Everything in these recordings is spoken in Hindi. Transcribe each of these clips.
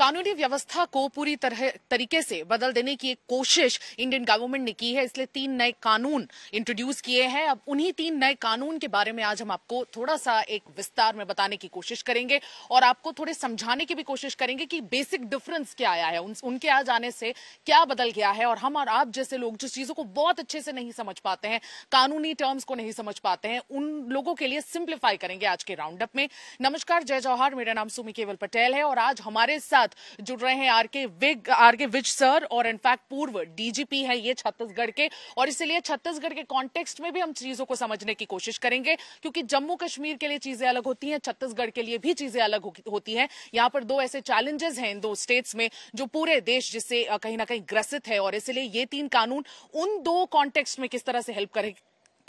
कानूनी व्यवस्था को पूरी तरह तरीके से बदल देने की एक कोशिश इंडियन गवर्नमेंट ने की है इसलिए तीन नए कानून इंट्रोड्यूस किए हैं अब उन्हीं तीन नए कानून के बारे में आज हम आपको थोड़ा सा एक विस्तार में बताने की कोशिश करेंगे और आपको थोड़े समझाने की भी कोशिश करेंगे कि बेसिक डिफरेंस क्या आया है उन, उनके आ जाने से क्या बदल गया है और हम और आप जैसे लोग जिस चीजों को बहुत अच्छे से नहीं समझ पाते हैं कानूनी टर्म्स को नहीं समझ पाते हैं उन लोगों के लिए सिंप्लीफाई करेंगे आज के राउंड अप में नमस्कार जय जौहर मेरा नाम सुमी केवल पटेल है और आज हमारे साथ साथ जुड़ रहे हैं आरके विग आरके विज सर और इनफैक्ट पूर्व डीजीपी है ये छत्तीसगढ़ के और इसलिए छत्तीसगढ़ के कॉन्टेक्स्ट में भी हम चीजों को समझने की कोशिश करेंगे क्योंकि जम्मू कश्मीर के लिए चीजें अलग होती हैं छत्तीसगढ़ के लिए भी चीजें अलग होती हैं यहां पर दो ऐसे चैलेंजेस हैं इन दो स्टेट्स में जो पूरे देश जिससे कहीं ना कहीं ग्रसित है और इसलिए ये तीन कानून उन दो कॉन्टेक्स्ट में किस तरह से हेल्प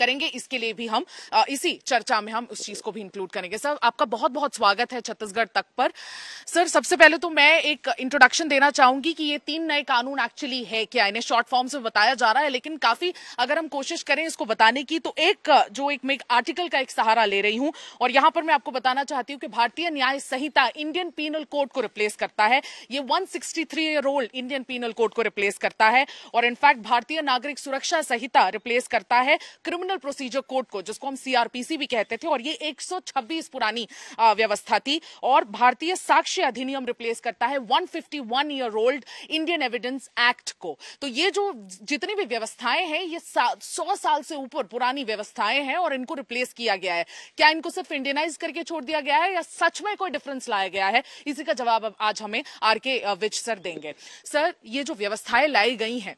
करेंगे इसके लिए भी हम इसी चर्चा में हम उस चीज को भी इंक्लूड करेंगे सर आपका बहुत बहुत स्वागत है छत्तीसगढ़ तक पर सर सबसे पहले तो मैं एक इंट्रोडक्शन देना चाहूंगी कि ये तीन नए कानून एक्चुअली है क्या इन्हें शॉर्ट फॉर्म से बताया जा रहा है लेकिन काफी अगर हम कोशिश करें इसको बताने की तो एक जो एक मैं एक आर्टिकल का एक सहारा ले रही हूं और यहां पर मैं आपको बताना चाहती हूं कि Bharatiya Nyaya Sanhita Indian penal code को रिप्लेस करता है ये 163 year old Indian penal code को रिप्लेस करता है और इनफैक्ट भारतीय नागरिक सुरक्षा संहिता रिप्लेस करता है क्रिमिनल क्रिमिनल प्रोसीजर कोर्ट को जिसको हम सीआरपीसी भी कहते थे और ये 126 पुरानी व्यवस्था थी और भारतीय साक्ष्य अधिनियम रिप्लेस करता है 151 fifty year old Indian evidence act को तो ये जो जितनी भी व्यवस्थाएं हैं ये सौ साल से ऊपर पुरानी व्यवस्थाएं हैं और इनको रिप्लेस किया गया है क्या इनको सिर्फ इंडियनाइज करके छोड़ दिया गया है या सच में कोई डिफरेंस लाया गया है इसी का जवाब आज हमें आर के विज सर देंगे सर ये जो व्यवस्थाएं लाई गई हैं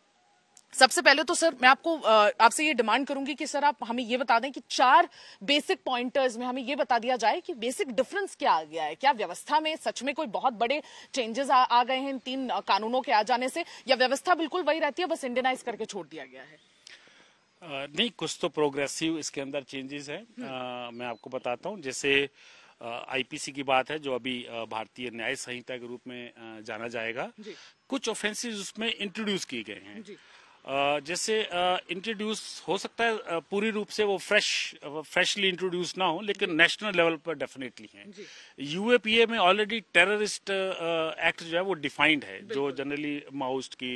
सबसे पहले तो सर मैं आपको आपसे ये डिमांड करूंगी कि सर आप हमें ये बता दें कि चार बेसिक पॉइंटर्स में हमें ये बता दिया जाए कि बेसिक डिफरेंस क्या आ गया है क्या व्यवस्था में सच में कोई बहुत बड़े चेंजेस आ, आ गए हैं इन तीन कानूनों के आ जाने से या व्यवस्था बिल्कुल वही रहती है बस इंडियनाइज करके छोड़ दिया गया है नहीं कुछ तो प्रोग्रेसिव इसके अंदर चेंजेस है हम्म। मैं आपको बताता हूँ जैसे आईपीसी की बात है जो अभी भारतीय न्याय संहिता के रूप में जाना जाएगा कुछ ऑफेंसेस उसमें इंट्रोड्यूस किए गए हैं जैसे इंट्रोड्यूस हो सकता है पूरी रूप से वो फ्रेश फ्रेशली इंट्रोड्यूस ना हो लेकिन नेशनल लेवल पर डेफिनेटली है यूएपीए में ऑलरेडी टेररिस्ट एक्ट जो है वो डिफाइंड है जो जनरली माउस्ट की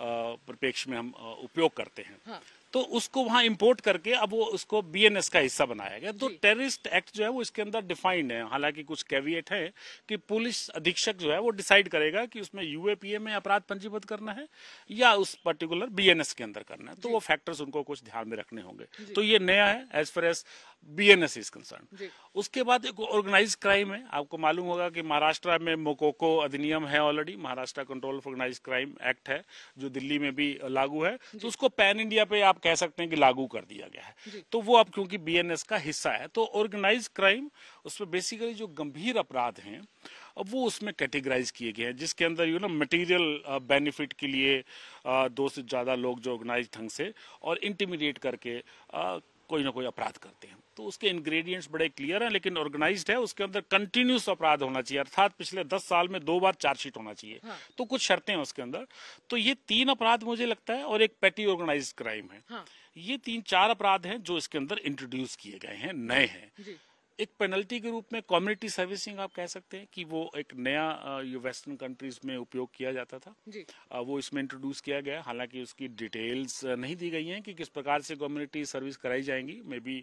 परिप्रेक्ष्य में हम उपयोग करते हैं हाँ। तो उसको वहां इंपोर्ट करके अब वो उसको बीएनएस का हिस्सा बनाया गया तो टेररिस्ट एक्ट जो है वो इसके अंदर डिफाइंड है हालांकि कुछ कैविएट है कि पुलिस अधीक्षक जो है वो डिसाइड करेगा कि उसमें यूएपीए में अपराध पंजीबद्ध करना है या उस पर्टिकुलर बीएनएस के अंदर करना है तो वो फैक्टर्स उनको कुछ ध्यान में रखने होंगे तो ये नया है as far as BNS is concern उसके बाद एक ऑर्गेनाइज क्राइम है आपको मालूम होगा कि महाराष्ट्र में मोकोको अधिनियम है already Maharashtra control organise crime act है जो दिल्ली में भी लागू है तो उसको पैन इंडिया पे आप कह सकते हैं कि लागू कर दिया गया है तो वो अब क्योंकि बीएनएस का हिस्सा है तो ऑर्गेनाइज क्राइम उसमें बेसिकली जो गंभीर अपराध हैं अब वो उसमें कैटेगराइज किए गए हैं जिसके अंदर यू नो मटेरियल बेनिफिट के लिए uh, दो से ज़्यादा लोग जो ऑर्गेनाइज ढंग से और इंटीमीडिएट करके uh, कोई ना कोई अपराध करते हैं तो उसके इंग्रेडिएंट्स बड़े क्लियर हैं लेकिन ऑर्गेनाइज्ड है उसके अंदर कंटिन्यूस अपराध होना चाहिए अर्थात पिछले दस साल में दो बार चार्जशीट होना चाहिए हाँ। तो कुछ शर्तें हैं उसके अंदर तो ये तीन अपराध मुझे लगता है और एक पेटी ऑर्गेनाइज क्राइम है हाँ। ये तीन चार अपराध हैं जो इसके अंदर इंट्रोड्यूस किए गए हैं नए हैं एक पेनल्टी के रूप में कम्युनिटी सर्विसिंग आप कह सकते हैं कि वो एक नया ये वेस्टर्न कंट्रीज में उपयोग किया जाता था जी। वो इसमें इंट्रोड्यूस किया गया हालांकि उसकी डिटेल्स नहीं दी गई हैं कि किस प्रकार से कम्युनिटी सर्विस कराई जाएंगी मे बी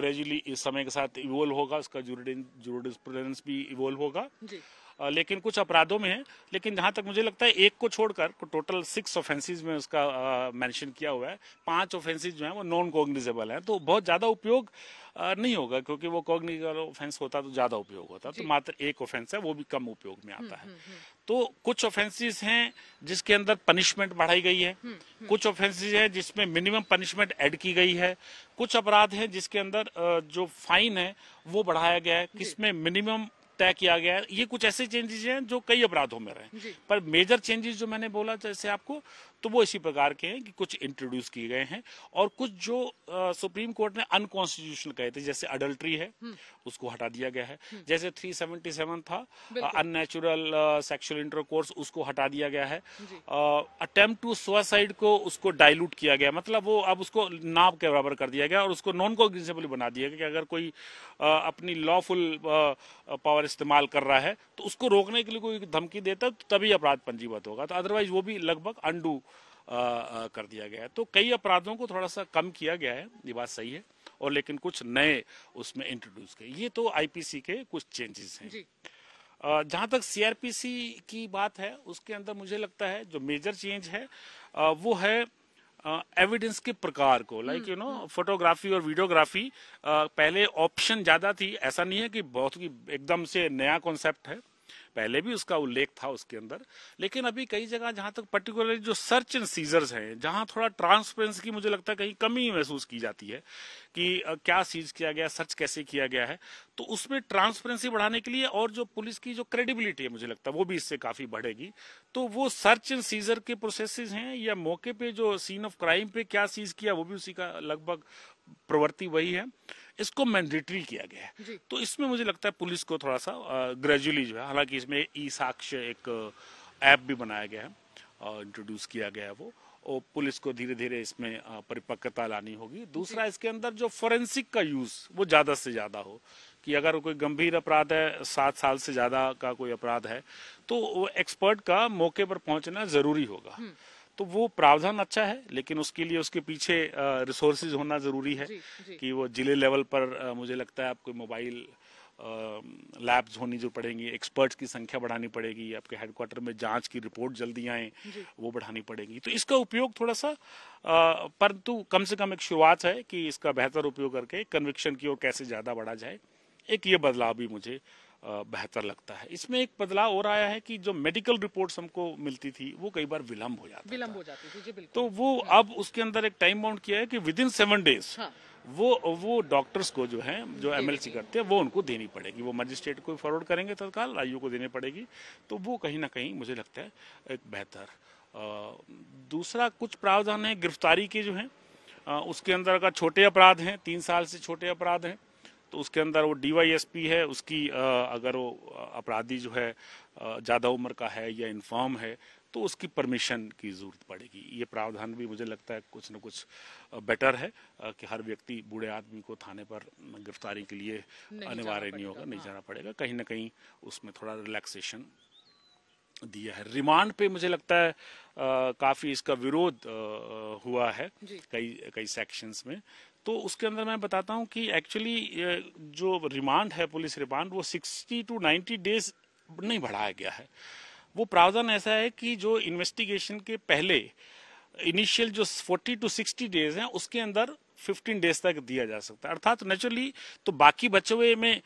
ग्रेजुअली इस समय के साथ इवोल्व होगा उसका जुडिस्प्रूडेंस भी इवोल्व होगा जी। लेकिन कुछ अपराधों में है लेकिन जहां तक मुझे लगता है एक को छोड़कर टोटल सिक्स ऑफेंसिस में उसका मैंशन किया हुआ है पांच ऑफेंसिस जो है वो नॉन कॉग्निजेबल है तो बहुत ज्यादा उपयोग नहीं होगा क्योंकि वो कॉग्निजेबल ऑफेंस होता तो ज्यादा उपयोग होता तो मात्र एक ऑफेंस है वो भी कम उपयोग में आता हम्म, है हम्म, हम्म। तो कुछ ऑफेंसेस हैं जिसके अंदर पनिशमेंट बढ़ाई गई है कुछ ऑफेंसेस हैं जिसमें मिनिमम पनिशमेंट ऐड की गई है कुछ अपराध हैं जिसके अंदर जो फाइन है वो बढ़ाया गया है किसमें मिनिमम तय किया गया है ये कुछ ऐसे चेंजेस हैं जो कई अपराधों में रहे पर मेजर चेंजेस जो मैंने बोला जैसे आपको तो वो इसी प्रकार के हैं कि कुछ इंट्रोड्यूस किए गए हैं और कुछ जो आ, सुप्रीम कोर्ट ने अनकॉन्स्टिट्यूशनल कहे थे जैसे अडल्ट्री है हम्म। उसको हटा दिया गया है हम्म। जैसे 377 था अननेचुरल सेक्सुअल इंटरकोर्स उसको हटा दिया गया है अटेम्प्ट टू सुसाइड को उसको डाइल्यूट किया गया मतलब वो अब उसको नाप के बराबर कर दिया गया और उसको नॉन कॉग्निजेबल बना दिया गया कि अगर कोई आ, अपनी लॉफुल पावर इस्तेमाल कर रहा है तो उसको रोकने के लिए कोई धमकी देता है तो तभी अपराध पंजीबद्ध होगा तो अदरवाइज वो भी लगभग अंडू कर दिया गया है तो कई अपराधों को थोड़ा सा कम किया गया है ये बात सही है और लेकिन कुछ नए उसमें इंट्रोड्यूस किए ये तो आईपीसी के कुछ चेंजेस हैं जहाँ तक सीआरपीसी की बात है उसके अंदर मुझे लगता है जो मेजर चेंज है वो है एविडेंस के प्रकार को लाइक यू नो फोटोग्राफी और वीडियोग्राफी पहले ऑप्शन ज्यादा थी ऐसा नहीं है कि बहुत ही एकदम से नया कॉन्सेप्ट है पहले भी उसका उल्लेख था उसके अंदर लेकिन अभी कई जगह जहां तक पर्टिकुलरली जो सर्च एंड सीजर्स हैं जहां थोड़ा ट्रांसपेरेंसी की मुझे लगता है कहीं कमी महसूस की जाती है कि क्या सीज किया गया सर्च कैसे किया गया है तो उसमें ट्रांसपेरेंसी बढ़ाने के लिए और जो पुलिस की जो क्रेडिबिलिटी है मुझे लगता है वो भी इससे काफी बढ़ेगी तो वो सर्च एंड सीजर के प्रोसेसेस हैं या मौके पे जो सीन ऑफ क्राइम पे क्या सीज किया वो भी उसी का लगभग प्रवृत्ति वही है इसको मैंडेटरी किया गया है तो इसमें मुझे लगता है पुलिस को थोड़ा सा ग्रेजुअली जो है हालांकि इसमें ई साक्ष्य एक ऐप भी बनाया गया है इंट्रोड्यूस किया गया है वो और पुलिस को धीरे धीरे इसमें परिपक्वता लानी होगी दूसरा इसके अंदर जो फोरेंसिक का यूज वो ज्यादा से ज्यादा हो कि अगर कोई गंभीर अपराध है सात साल से ज्यादा का कोई अपराध है तो वो एक्सपर्ट का मौके पर पहुंचना जरूरी होगा हम्म। तो वो प्रावधान अच्छा है लेकिन उसके लिए उसके पीछे रिसोर्सेज होना ज़रूरी है जी, जी. कि वो जिले लेवल पर मुझे लगता है आपको मोबाइल लैब्स होनी जो पड़ेंगी एक्सपर्ट्स की संख्या बढ़ानी पड़ेगी आपके हेडक्वार्टर में जांच की रिपोर्ट जल्दी आए वो बढ़ानी पड़ेगी तो इसका उपयोग थोड़ा सा परंतु कम से कम एक शुरुआत है कि इसका बेहतर उपयोग करके कन्विक्शन की ओर कैसे ज़्यादा बढ़ा जाए एक ये बदलाव भी मुझे बेहतर लगता है इसमें एक बदलाव हो रहा है कि जो मेडिकल रिपोर्ट्स हमको मिलती थी वो कई बार विलंब हो जाती विलंब हो जाती थी जी बिल्कुल तो वो हाँ। अब उसके अंदर एक टाइम बाउंड किया है कि विद इन सेवन डेज वो वो डॉक्टर्स को जो है जो एमएलसी करते हैं वो उनको देनी पड़ेगी वो मजिस्ट्रेट को फॉरवर्ड करेंगे तत्काल आयु को देनी पड़ेगी तो वो कहीं ना कहीं मुझे लगता है एक बेहतर दूसरा कुछ प्रावधान है गिरफ्तारी के जो है उसके अंदर का छोटे अपराध हैं तीन साल से छोटे अपराध हैं तो उसके अंदर वो डीवाईएसपी है उसकी अगर वो अपराधी जो है ज़्यादा उम्र का है या इन्फॉर्म है तो उसकी परमिशन की ज़रूरत पड़ेगी ये प्रावधान भी मुझे लगता है कुछ न कुछ बेटर है कि हर व्यक्ति बूढ़े आदमी को थाने पर गिरफ्तारी के लिए अनिवार्य नहीं होगा नहीं हाँ। जाना पड़ेगा कहीं ना कहीं उसमें थोड़ा रिलैक्सेशन दिया है रिमांड पे मुझे लगता है काफ़ी इसका विरोध आ, हुआ है कई कई सेक्शंस में तो उसके अंदर मैं बताता हूँ कि एक्चुअली जो रिमांड है पुलिस रिमांड वो 60 टू 90 डेज नहीं बढ़ाया गया है वो प्रावधान ऐसा है कि जो इन्वेस्टिगेशन के पहले इनिशियल जो 40 टू 60 डेज हैं उसके अंदर 15 डेज तक दिया जा सकता है अर्थात नेचुरली तो बाकी बचे हुए में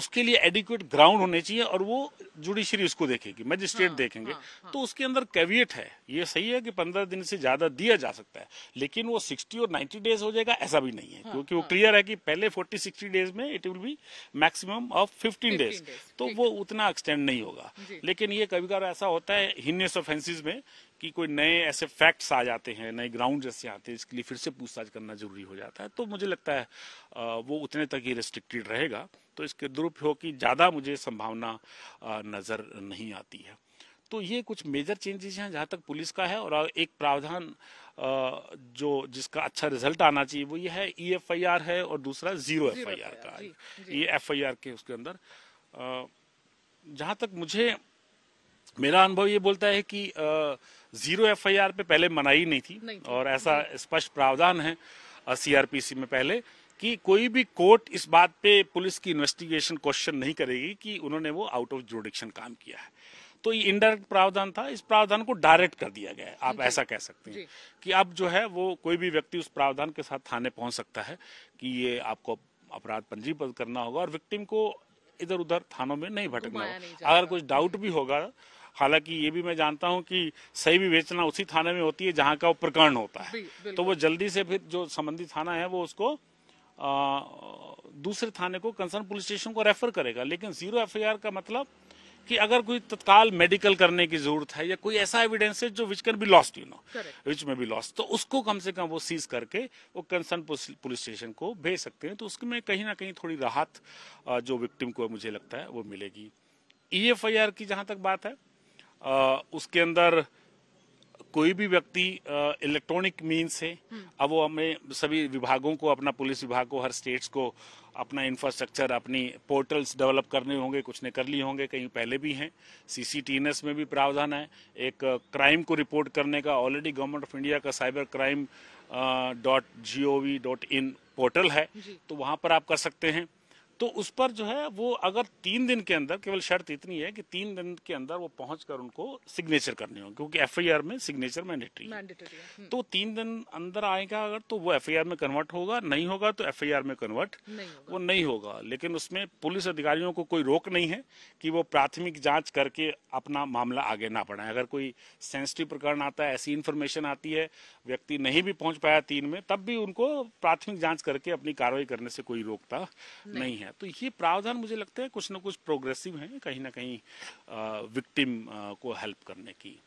उसके लिए एडिक्वेट ग्राउंड होने चाहिए और वो जुडिशरी उसको देखेगी मजिस्ट्रेट हाँ, देखेंगे हाँ, हाँ. तो उसके अंदर कैवियट है ये सही है कि पंद्रह दिन से ज्यादा दिया जा सकता है लेकिन वो सिक्सटी और नाइन्टी डेज हो जाएगा ऐसा भी नहीं है हाँ, क्योंकि हाँ. वो क्लियर है कि पहले फोर्टी सिक्सटी डेज में it will be maximum of fifteen days तो वो उतना एक्सटेंड नहीं होगा लेकिन ये कभी कभार ऐसा होता है हिन्नेस ऑफेंसिस में कि कोई नए ऐसे फैक्ट्स आ जाते हैं नए ग्राउंड जैसे आते हैं इसके लिए फिर से पूछताछ करना जरूरी हो जाता है तो मुझे लगता है वो उतने तक ही रिस्ट्रिक्टेड रहेगा तो इसके दुरुपयोग की ज़्यादा मुझे संभावना नज़र नहीं आती है तो ये कुछ मेजर चेंजेस हैं जहाँ तक पुलिस का है और एक प्रावधान जो जिसका अच्छा रिजल्ट आना चाहिए वो ये है ई एफ आई आर है और दूसरा जीरो एफ आई आर का ये एफ आई आर के उसके अंदर जहाँ तक मुझे मेरा अनुभव ये बोलता है कि आ, जीरो एफआईआर पे पहले मनाई नहीं थी नहीं। और ऐसा स्पष्ट प्रावधान है सीआरपीसी में पहले कि कोई भी कोर्ट इस बात पे पुलिस की इन्वेस्टिगेशन क्वेश्चन नहीं करेगी कि उन्होंने वो आउट ऑफ जोडिक्शन काम किया है तो ये इनडायरेक्ट प्रावधान था इस प्रावधान को डायरेक्ट कर दिया गया है आप ऐसा कह सकते हैं कि अब जो है वो कोई भी व्यक्ति उस प्रावधान के साथ थाने पहुंच सकता है कि ये आपको अपराध पंजीबद्ध करना होगा और विक्टिम को इधर उधर थानों में नहीं भटकना होगा अगर कुछ डाउट भी होगा हालांकि ये भी मैं जानता हूँ कि सही भी बेचना उसी थाने में होती है जहाँ का वो प्रकरण होता है तो वो जल्दी से फिर जो संबंधित थाना है वो उसको आ, दूसरे थाने को कंसर्न पुलिस स्टेशन को रेफर करेगा लेकिन जीरो एफ का मतलब कि अगर कोई तत्काल मेडिकल करने की जरूरत है या कोई ऐसा एविडेंस है जो which can be lost you know which may be lost तो उसको कम से कम वो सीज करके वो कंसर्न पुलिस स्टेशन को भेज सकते हैं तो उसमें कहीं ना कहीं थोड़ी राहत जो विक्टिम को मुझे लगता है वो मिलेगी ई e की जहां तक बात है उसके अंदर कोई भी व्यक्ति इलेक्ट्रॉनिक मीन से अब वो हमें सभी विभागों को अपना पुलिस विभाग को हर स्टेट्स को अपना इंफ्रास्ट्रक्चर अपनी पोर्टल्स डेवलप करने होंगे कुछ ने कर लिए होंगे कहीं पहले भी हैं सीसीटीएनएस में भी प्रावधान है एक क्राइम को रिपोर्ट करने का ऑलरेडी गवर्नमेंट ऑफ इंडिया का cyber crime dot G O V dot in portal है तो वहाँ पर आप कर सकते हैं तो उस पर जो है वो अगर तीन दिन के अंदर केवल शर्त इतनी है कि तीन दिन के अंदर वो पहुंच कर उनको सिग्नेचर करने होंगे क्योंकि एफ में सिग्नेचर मैंडेटरी है हम्म। तो तीन दिन अंदर आएगा अगर तो वो एफ में कन्वर्ट होगा नहीं होगा तो एफ में कन्वर्ट वो नहीं होगा लेकिन उसमें पुलिस अधिकारियों को कोई रोक नहीं है कि वो प्राथमिक जाँच करके अपना मामला आगे ना बढ़ाए अगर कोई सेंसिटिव प्रकरण आता है ऐसी इन्फॉर्मेशन आती है व्यक्ति नहीं भी पहुंच पाया तीन में तब भी उनको प्राथमिक जांच करके अपनी कार्रवाई करने से कोई रोकता नहीं है है तो ये प्रावधान मुझे लगता है कुछ ना कुछ प्रोग्रेसिव है कहीं ना कहीं विक्टिम को हेल्प करने की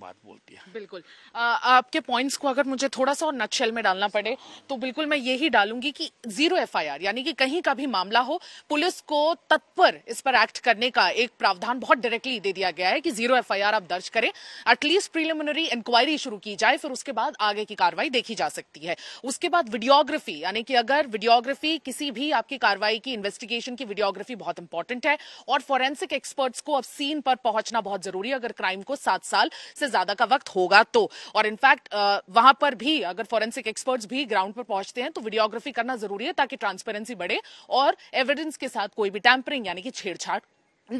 बात बोलती है बिल्कुल आ, आपके पॉइंट्स को अगर मुझे थोड़ा सा और नक्शल में डालना पड़े तो बिल्कुल मैं यही डालूंगी कि जीरो एफआईआर यानी कि कहीं का भी मामला हो पुलिस को तत्पर इस पर एक्ट करने का एक प्रावधान बहुत डायरेक्टली दे दिया गया है कि जीरो एफ आप दर्ज करें एटलीस्ट प्रिलिमिनरी इंक्वायरी शुरू की जाए फिर उसके बाद आगे की कार्रवाई देखी जा सकती है उसके बाद वीडियोग्राफी यानी कि अगर वीडियोग्राफी किसी भी आपकी कार्रवाई की इन्वेस्टिगेशन की वीडियोग्राफी बहुत इंपॉर्टेंट है और फॉरेंसिक एक्सपर्ट्स को अब सीन पर पहुंचना बहुत जरूरी है अगर क्राइम को सात साल से ज्यादा का वक्त होगा तो और इनफैक्ट वहां पर भी अगर फॉरेंसिक एक्सपर्ट्स भी ग्राउंड पर पहुंचते हैं तो वीडियोग्राफी करना जरूरी है ताकि ट्रांसपेरेंसी बढ़े और एविडेंस के साथ कोई भी टैंपरिंग यानी कि छेड़छाड़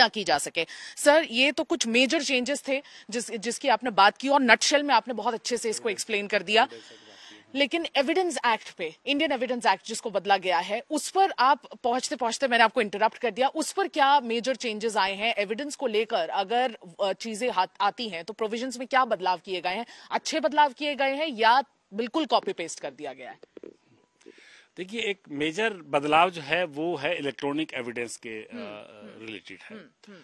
ना की जा सके सर ये तो कुछ मेजर चेंजेस थे जिस जिसकी आपने बात की और नटशेल में आपने बहुत अच्छे से इसको एक्सप्लेन हम्म। कर दिया लेकिन एविडेंस एक्ट पे इंडियन एविडेंस एक्ट जिसको बदला गया है उस पर आप पहुंचते पहुंचते मैंने आपको इंटरप्ट कर दिया उस पर क्या मेजर चेंजेस आए हैं एविडेंस को लेकर अगर चीजें आती हैं तो प्रोविजन में क्या बदलाव किए गए हैं अच्छे बदलाव किए गए हैं या बिल्कुल कॉपी पेस्ट कर दिया गया है देखिए एक मेजर बदलाव जो है वो है इलेक्ट्रॉनिक एविडेंस के रिलेटेड हम्म, हम्म, है हुँ, हम्म, हुँ.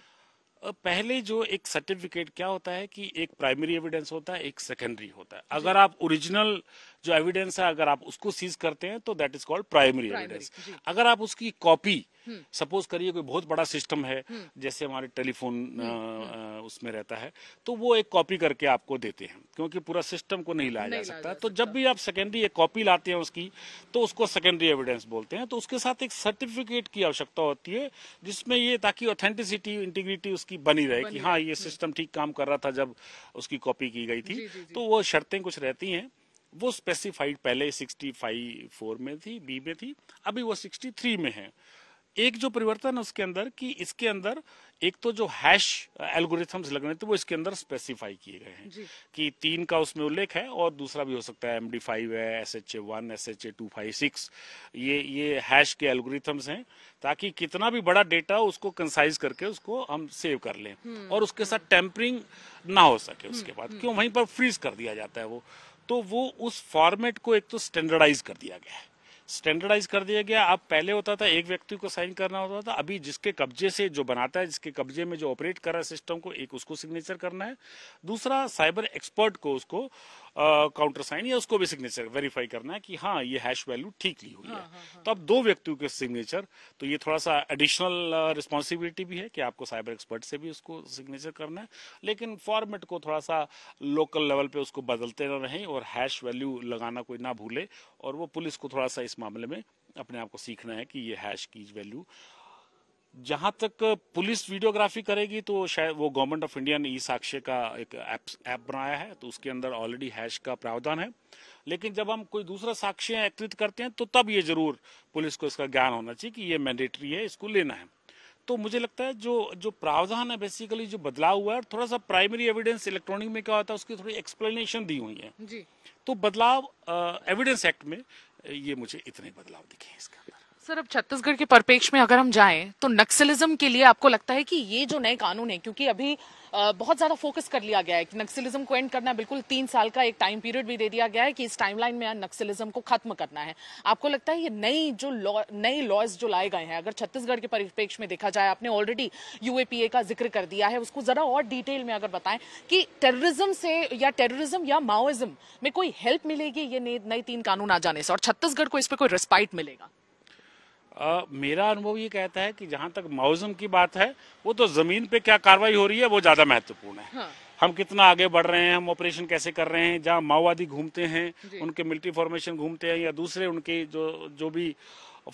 पहले जो एक सर्टिफिकेट क्या होता है कि एक प्राइमरी एविडेंस होता है एक सेकेंडरी होता है अगर आप ओरिजिनल जो एविडेंस है अगर आप उसको सीज करते हैं तो that is called primary evidence अगर आप उसकी कॉपी हम्म। सपोज करिए कोई बहुत बड़ा सिस्टम है हम्म। जैसे हमारे टेलीफोन हम्म, उसमें रहता है तो वो एक कॉपी करके आपको देते हैं क्योंकि पूरा सिस्टम को नहीं लाया जा सकता तो जब भी आप सेकेंडरी एक कॉपी लाते हैं उसकी तो उसको सेकेंडरी एविडेंस बोलते हैं तो उसके साथ एक सर्टिफिकेट की आवश्यकता होती है जिसमें ये ताकि ऑथेंटिसिटी इंटीग्रिटी उसकी बनी रहे कि हाँ ये सिस्टम ठीक काम कर रहा था जब उसकी कॉपी की गई थी तो वो शर्तें कुछ रहती हैं वो स्पेसिफाइड पहले सिक्सटी फाइव फोर में थी बी में थी अभी वो सिक्सटी थ्री में है एक जो परिवर्तन है उसके अंदर कि इसके अंदर एक तो जो हैश एल्गोरिथम्स लग रहे थे वो इसके अंदर स्पेसिफाई किए गए हैं कि तीन का उसमें उल्लेख है और दूसरा भी हो सकता है एम डी फाइव है S H A one S H A two five six ये ये हैश के एल्गोरिथम्स हैं ताकि कितना भी बड़ा डेटा उसको कंसाइज करके उसको हम सेव कर लें हम्म। और उसके साथ टेम्परिंग ना हो सके हम्म, उसके बाद हम्म। क्यों वहीं पर फ्रीज कर दिया जाता है वो तो वो उस फॉर्मेट को एक तो स्टैंडर्डाइज कर दिया गया है स्टैंडर्डाइज कर दिया गया अब पहले होता था एक व्यक्ति को साइन करना होता था अभी जिसके कब्जे से जो बनाता है जिसके कब्जे में जो ऑपरेट कर रहा है सिस्टम को एक उसको सिग्नेचर करना है दूसरा साइबर एक्सपर्ट को उसको काउंटर साइन या उसको भी सिग्नेचर वेरीफाई करना है कि हाँ ये हैश वैल्यू ठीक ली हुई हाँ, है हाँ, हाँ। तो अब दो व्यक्तियों के सिग्नेचर तो ये थोड़ा सा एडिशनल रिस्पॉन्सिबिलिटी uh, भी है कि आपको साइबर एक्सपर्ट से भी उसको सिग्नेचर करना है लेकिन फॉर्मेट को थोड़ा सा लोकल लेवल पे उसको बदलते ना रहें और हैश वैल्यू लगाना कोई ना भूले और वो पुलिस को थोड़ा सा इस मामले में अपने आप को सीखना है कि ये हैश की वैल्यू जहां तक पुलिस वीडियोग्राफी करेगी तो शायद वो गवर्नमेंट ऑफ इंडिया ने ई साक्ष्य का एक ऐप बनाया है तो उसके अंदर ऑलरेडी हैश का प्रावधान है लेकिन जब हम कोई दूसरा साक्ष्य एकत्रित करते हैं तो तब ये जरूर पुलिस को इसका ज्ञान होना चाहिए कि ये मैंडेटरी है इसको लेना है तो मुझे लगता है जो जो प्रावधान है बेसिकली जो बदलाव हुआ है थोड़ा सा प्राइमरी एविडेंस इलेक्ट्रॉनिक में क्या होता है उसकी थोड़ी एक्सप्लेनेशन दी हुई है जी तो बदलाव एविडेंस एक्ट में ये मुझे इतने बदलाव दिखे हैं इसका सर अब छत्तीसगढ़ के परिपेक्ष में अगर हम जाएं तो नक्सलिज्म के लिए आपको लगता है कि ये जो नए कानून है क्योंकि अभी बहुत ज्यादा फोकस कर लिया गया है कि नक्सलिज्म को एंड करना बिल्कुल तीन साल का एक टाइम पीरियड भी दे दिया गया है कि इस टाइमलाइन में नक्सलिज्म को खत्म करना है आपको लगता है ये नई जो लॉ नए लॉज जो लाए गए हैं अगर छत्तीसगढ़ के परिप्रेक्ष्य में देखा जाए आपने ऑलरेडी यूएपीए का जिक्र कर दिया है उसको जरा और डिटेल में अगर बताएं कि टेररिज्म से या टेररिज्म या माओइज्म में कोई हेल्प मिलेगी ये नए तीन कानून आ जाने से और छत्तीसगढ़ को इस पर कोई रिस्पाइट मिलेगा आ, मेरा अनुभव ये कहता है कि जहाँ तक माउजम की बात है वो तो जमीन पे क्या कार्रवाई हो रही है वो ज्यादा महत्वपूर्ण है हाँ। हम कितना आगे बढ़ रहे हैं हम ऑपरेशन कैसे कर रहे हैं जहाँ माओवादी घूमते हैं उनके मिलिट्री फॉर्मेशन घूमते हैं या दूसरे उनके जो जो भी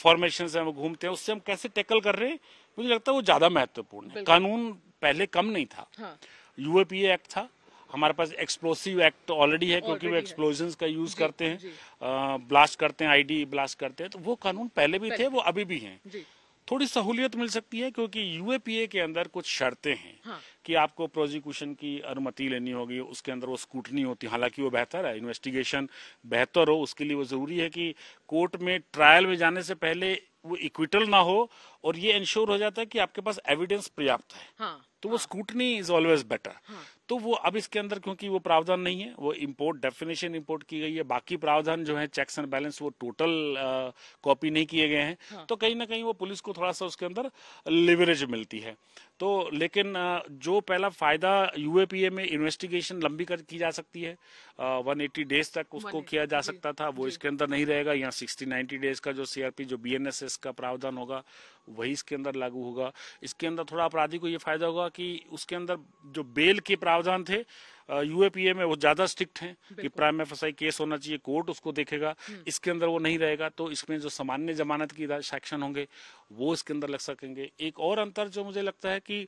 फॉर्मेशन है वो घूमते हैं उससे हम कैसे टैकल कर रहे हैं मुझे लगता है वो ज्यादा महत्वपूर्ण है कानून पहले कम नहीं था हाँ। यूएपीए एक्ट था हमारे पास एक्सप्लोसिव एक्ट ऑलरेडी है क्योंकि वो एक्सप्लोजन का यूज करते हैं ब्लास्ट करते हैं आईडी ब्लास्ट करते हैं तो वो कानून पहले भी थे वो अभी भी हैं थोड़ी सहूलियत मिल सकती है क्योंकि यूएपीए के अंदर कुछ शर्तें हैं हाँ। कि आपको प्रोजिक्यूशन की अनुमति लेनी होगी उसके अंदर वो स्कूटनी होती है हालांकि वो बेहतर है इन्वेस्टिगेशन बेहतर हो उसके लिए वो जरूरी है कि कोर्ट में ट्रायल में जाने से पहले वो इक्विटल ना हो और ये इंश्योर हो जाता है कि आपके पास एविडेंस पर्याप्त है हाँ, तो हाँ, वो स्कूटनी इज ऑलवेज बेटर तो वो अब इसके अंदर क्योंकि वो प्रावधान नहीं है वो इम्पोर्ट डेफिनेशन इम्पोर्ट की गई है बाकी प्रावधान जो है चेक्स एंड बैलेंस वो टोटल कॉपी नहीं किए गए हैं हाँ। तो कहीं ना कहीं वो पुलिस को थोड़ा सा उसके अंदर लिवरेज मिलती है तो लेकिन जो पहला फायदा यूएपीए में इन्वेस्टिगेशन लंबी कर की जा सकती है वन एट्टी डेज तक उसको किया जा सकता था वो इसके अंदर नहीं रहेगा यहाँ सिक्सटी नाइन्टी डेज का जो सीआरपी जो बी का प्रावधान होगा वही इसके अंदर लागू होगा इसके अंदर थोड़ा अपराधी को ये फायदा होगा कि उसके अंदर जो बेल के प्रावधान थे यूएपीए में वो ज्यादा स्ट्रिक्ट हैं कि प्राइम एफ केस होना चाहिए कोर्ट उसको देखेगा हम्म। इसके अंदर वो नहीं रहेगा तो इसमें जो सामान्य जमानत की सेक्शन होंगे वो इसके अंदर लग सकेंगे एक और अंतर जो मुझे लगता है कि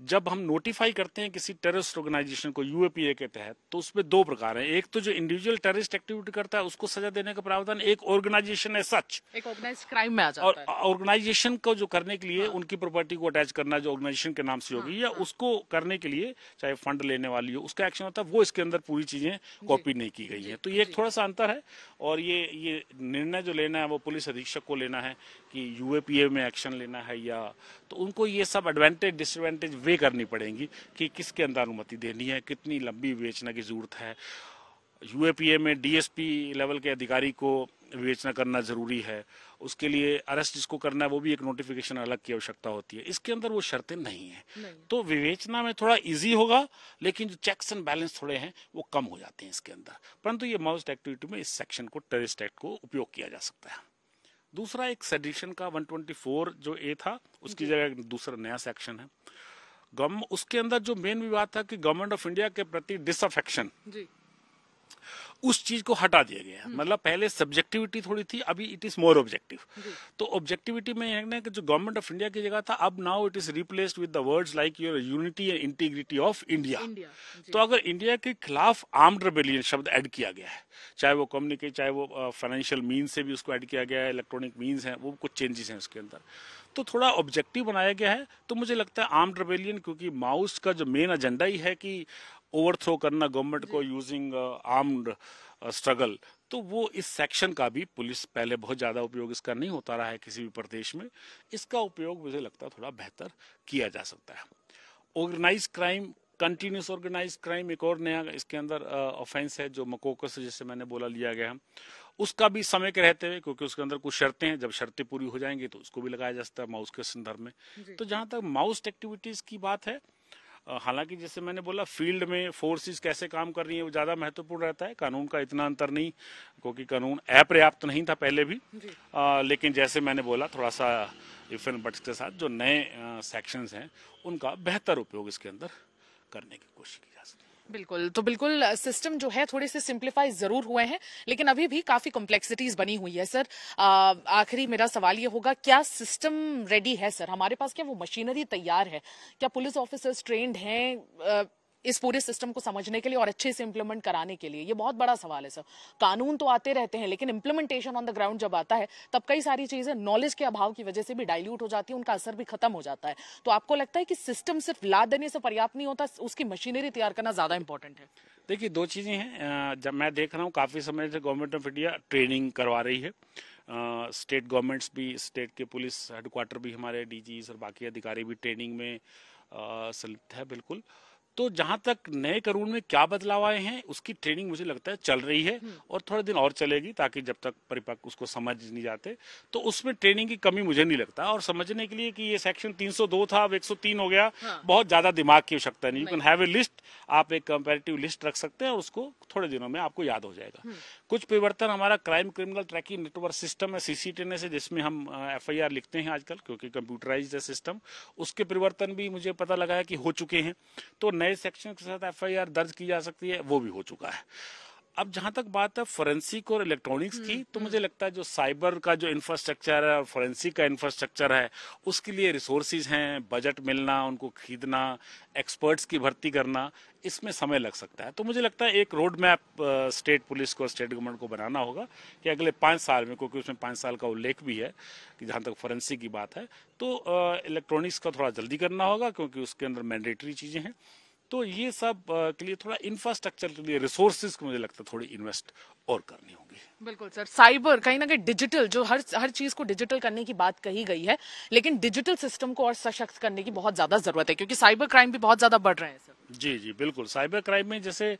जब हम नोटिफाई करते हैं किसी टेररिस्ट ऑर्गेनाइजेशन को यूएपीए के तहत तो उसमें दो प्रकार है एक तो जो इंडिविजुअल टेररिस्ट एक्टिविटी करता है उसको सजा देने का प्रावधान एक ऑर्गेनाइजेशन है सच एक ऑर्गेनाइज क्राइम में आ जाता और ऑर्गेनाइजेशन को जो करने के लिए हाँ। उनकी प्रॉपर्टी को अटैच करना जो ऑर्गेनाइजेशन के नाम से होगी हाँ, या हाँ। उसको करने के लिए चाहे फंड लेने वाली हो उसका एक्शन होता है वो इसके अंदर पूरी चीजें कॉपी नहीं की गई है तो ये एक थोड़ा सा अंतर है और ये ये निर्णय जो लेना है वो पुलिस अधीक्षक को लेना है कि यूएपीए में एक्शन लेना है या तो उनको ये सब एडवांटेज डिसएडवांटेज वे करनी पड़ेंगी कि किसके अंदर अनुमति देनी है कितनी लंबी विवेचना की जरूरत है यूएपीए में डीएसपी लेवल के अधिकारी को विवेचना करना जरूरी है उसके लिए अरेस्ट जिसको करना है वो भी एक नोटिफिकेशन अलग की आवश्यकता होती है इसके अंदर वो शर्तें नहीं है नहीं। तो विवेचना में थोड़ा इजी होगा लेकिन जो चेक्स एंड बैलेंस थोड़े हैं वो कम हो जाते हैं इसके अंदर परंतु ये माउस्ट एक्टिविटी में इस सेक्शन को टेरिस्ट एक्ट को उपयोग किया जा सकता है दूसरा एक सेडिशन का 124 जो ए था उसकी जगह दूसरा नया सेक्शन है गवर्नमेंट उसके अंदर जो मेन विवाद था कि गवर्नमेंट ऑफ इंडिया के प्रति डिसअफेक्शन उस चीज को हटा दिया गया है हम्म। मतलब पहले सब्जेक्टिविटी थोड़ी थी अभी इट इज मोर ऑब्जेक्टिव तो ऑब्जेक्टिविटी में है कि जो गवर्नमेंट ऑफ इंडिया की जगह था अब now it is replaced with the words like your unity and integrity of India तो अगर इंडिया के खिलाफ आर्म्ड रेबेलियन शब्द ऐड किया गया है चाहे वो कम्युनिकेट चाहे वो फाइनेंशियल मीन से भी उसको ऐड किया गया है इलेक्ट्रॉनिक मीन्स है वो कुछ चेंजेस हैं उसके अंदर तो थोड़ा ऑब्जेक्टिव बनाया गया है तो मुझे लगता है आर्म रेबेलियन क्योंकि माउस का जो मेन एजेंडा ही है कि ओवरथ्रो करना गवर्नमेंट को यूजिंग आर्म स्ट्रगल तो वो इस सेक्शन का भी पुलिस पहले बहुत ज़्यादा उपयोग इसका नहीं होता रहा है किसी भी प्रदेश में इसका उपयोग मुझे लगता है थोड़ा बेहतर किया जा सकता है organise crime continuous organise crime एक और नया इसके अंदर ऑफेंस uh, है जो मकोकस जैसे मैंने बोला लिया गया है उसका भी समय के रहते हुए क्योंकि उसके अंदर कुछ शर्तें हैं जब शर्तें पूरी हो जाएंगी तो उसको भी लगाया जा सकता है माउस के संदर्भ में तो जहाँ तक माउस एक्टिविटीज की बात है हालांकि जैसे मैंने बोला फील्ड में फोर्सेस कैसे काम कर रही है वो ज़्यादा महत्वपूर्ण रहता है कानून का इतना अंतर नहीं क्योंकि कानून अपर्याप्त तो नहीं था पहले भी आ, लेकिन जैसे मैंने बोला थोड़ा सा इफेन बट्स के साथ जो नए सेक्शंस हैं उनका बेहतर उपयोग इसके अंदर करने की कोशिश की बिल्कुल तो बिल्कुल सिस्टम जो है थोड़े से सिंप्लीफाई जरूर हुए हैं लेकिन अभी भी काफी कॉम्प्लेक्सिटीज बनी हुई है सर आखिरी मेरा सवाल ये होगा क्या सिस्टम रेडी है सर हमारे पास क्या वो मशीनरी तैयार है क्या पुलिस ऑफिसर्स ट्रेंड हैं इस पूरे सिस्टम को समझने के लिए और अच्छे से इम्प्लीमेंट कराने के लिए ये बहुत बड़ा सवाल है सर कानून तो आते रहते हैं लेकिन इम्प्लीमेंटेशन ऑन द ग्राउंड जब आता है तब कई सारी चीज़ें नॉलेज के अभाव की वजह से भी डाइल्यूट हो जाती है उनका असर भी खत्म हो जाता है तो आपको लगता है कि सिस्टम सिर्फ ला देने से पर्याप्त नहीं होता उसकी मशीनरी तैयार करना ज़्यादा इंपॉर्टेंट है देखिए दो चीज़ें हैं जब मैं देख रहा हूँ काफ़ी समय से गवर्नमेंट ऑफ इंडिया ट्रेनिंग करवा रही है स्टेट गवर्नमेंट्स भी स्टेट के पुलिस हेडक्वार्टर भी हमारे डीजी और बाकी अधिकारी भी ट्रेनिंग में संलिप्त है बिल्कुल तो जहां तक नए कानून में क्या बदलाव आए हैं उसकी ट्रेनिंग मुझे लगता है चल रही है हम्म। और थोड़े दिन और चलेगी ताकि जब तक परिपक्व उसको समझ नहीं जाते तो उसमें ट्रेनिंग की कमी मुझे नहीं लगता और समझने के लिए कि ये सेक्शन 302 था अब 103 हो गया हाँ। बहुत ज्यादा दिमाग की आवश्यकता नहीं you can have a list आप एक कंपेरेटिव लिस्ट रख सकते हैं और उसको थोड़े दिनों में आपको याद हो जाएगा हम्म। कुछ परिवर्तन हमारा crime criminal tracking network system है सीसीटीएनएस है जिसमें हम एफआईआर लिखते हैं आजकल क्योंकि कंप्यूटराइज है सिस्टम उसके परिवर्तन भी मुझे पता लगा है कि हो चुके हैं तो नए सेक्शन के साथ एफ दर्ज की जा सकती है वो भी हो चुका है अब जहां तक बात है फोरेंसिक और इलेक्ट्रॉनिक्स की हम्म, तो मुझे हम्म। लगता है जो साइबर का जो इंफ्रास्ट्रक्चर है और फोरेंसिक का इंफ्रास्ट्रक्चर है उसके लिए रिसोर्सिस हैं बजट मिलना उनको खरीदना एक्सपर्ट्स की भर्ती करना इसमें समय लग सकता है तो मुझे लगता है एक रोड मैप स्टेट पुलिस को स्टेट गवर्नमेंट को बनाना होगा कि अगले पाँच साल में क्योंकि उसमें पाँच साल का उल्लेख भी है कि जहाँ तक फोरेंसिक की बात है तो इलेक्ट्रॉनिक्स का थोड़ा जल्दी करना होगा क्योंकि उसके अंदर मैंडेटरी चीज़ें हैं तो ये सब के लिए थोड़ा इंफ्रास्ट्रक्चर के लिए रिसोर्सेज को मुझे लगता है थोड़ी इन्वेस्ट और करनी होगी बिल्कुल सर साइबर कहीं ना कहीं डिजिटल जो हर हर चीज को डिजिटल करने की बात कही गई है लेकिन डिजिटल सिस्टम को और सशक्त करने की बहुत ज्यादा जरूरत है क्योंकि साइबर क्राइम भी बहुत ज्यादा बढ़ रहे हैं सर जी जी बिल्कुल साइबर क्राइम में जैसे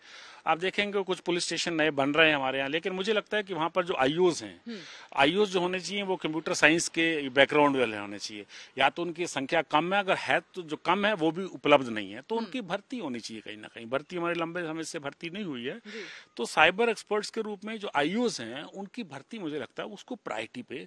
आप देखेंगे कुछ पुलिस स्टेशन नए बन रहे हैं हमारे यहाँ लेकिन मुझे लगता है कि वहाँ पर जो आईओ हैं हम्म। आईओज जो होने चाहिए वो कंप्यूटर साइंस के बैकग्राउंड वाले होने चाहिए या तो उनकी संख्या कम है अगर है तो जो कम है वो भी उपलब्ध नहीं है तो हम्म। उनकी भर्ती होनी चाहिए कहीं ना कहीं भर्ती हमारे लंबे समय से भर्ती नहीं हुई है तो साइबर एक्सपर्ट्स के रूप रूप में जो आई हैं उनकी भर्ती मुझे लगता है उसको प्रायोरिटी पे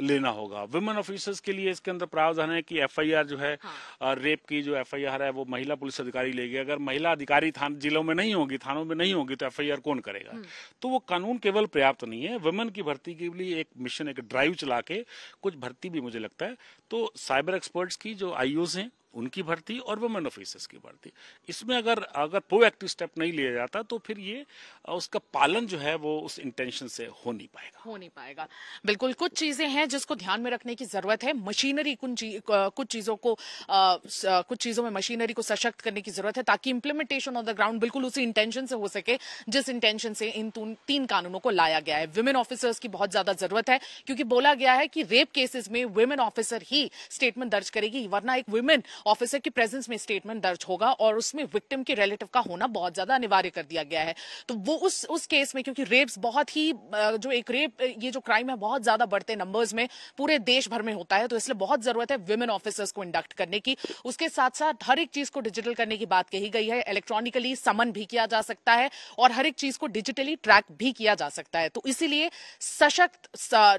लेना होगा वुमेन ऑफिसर्स के लिए इसके अंदर प्रावधान है कि एफआईआर जो है हाँ। रेप की जो एफआईआर है वो महिला पुलिस अधिकारी लेगी अगर महिला अधिकारी थान जिलों में नहीं होगी थानों में नहीं होगी तो एफ कौन करेगा हम्म। तो वो कानून केवल पर्याप्त नहीं है वुमेन की भर्ती के लिए एक मिशन एक ड्राइव चला के कुछ भर्ती भी मुझे लगता है तो साइबर एक्सपर्ट्स की जो आई हैं उनकी भर्ती और वुमेन ऑफिसर्स की भर्ती इसमें अगर अगर एक्टिव स्टेप नहीं लिया जाता तो फिर ये उसका पालन जो है वो उस इंटेंशन से हो नहीं पाएगा हो नहीं पाएगा बिल्कुल कुछ चीजें हैं जिसको ध्यान में रखने की जरूरत है मशीनरी कुछ चीजों को आ, कुछ चीजों में मशीनरी को सशक्त करने की जरूरत है ताकि इम्प्लीमेंटेशन ऑन द ग्राउंड बिल्कुल उसी इंटेंशन से हो सके जिस इंटेंशन से इन तीन कानूनों को लाया गया है वुमेन ऑफिसर्स की बहुत ज्यादा जरूरत है क्योंकि बोला गया है कि रेप केसेस में वुमेन ऑफिसर ही स्टेटमेंट दर्ज करेगी वरना एक वुमेन ऑफिसर की प्रेजेंस में स्टेटमेंट दर्ज होगा और उसमें विक्टिम के रिलेटिव का होना बहुत ज्यादा अनिवार्य कर दिया गया है तो वो उस उस केस में क्योंकि रेप्स बहुत ही जो एक रेप ये जो क्राइम है बहुत ज्यादा बढ़ते नंबर्स में पूरे देश भर में होता है तो इसलिए बहुत जरूरत है विमेन ऑफिसर्स को इंडक्ट करने की उसके साथ साथ हर एक चीज को डिजिटल करने की बात कही गई है इलेक्ट्रॉनिकली समन भी किया जा सकता है और हर एक चीज को डिजिटली ट्रैक भी किया जा सकता है तो इसीलिए सशक्त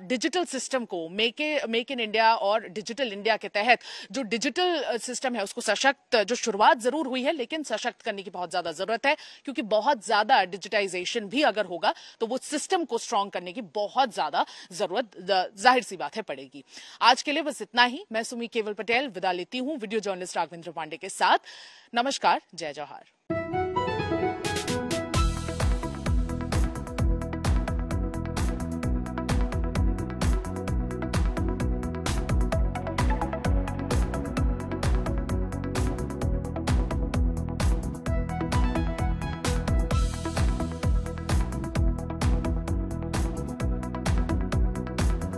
डिजिटल सिस्टम को मेक मेक इन इंडिया और डिजिटल इंडिया के तहत जो डिजिटल सिस्टम है उसको सशक्त जो शुरुआत जरूर हुई है लेकिन सशक्त करने की बहुत ज्यादा जरूरत है क्योंकि बहुत ज्यादा डिजिटाइजेशन भी अगर होगा तो वो सिस्टम को स्ट्रांग करने की बहुत ज्यादा जरूरत जाहिर सी बात है पड़ेगी आज के लिए बस इतना ही मैं सुमी केवल पटेल विदा लेती हूँ वीडियो जर्नलिस्ट राघवेंद्र पांडे के साथ नमस्कार जय जवाहर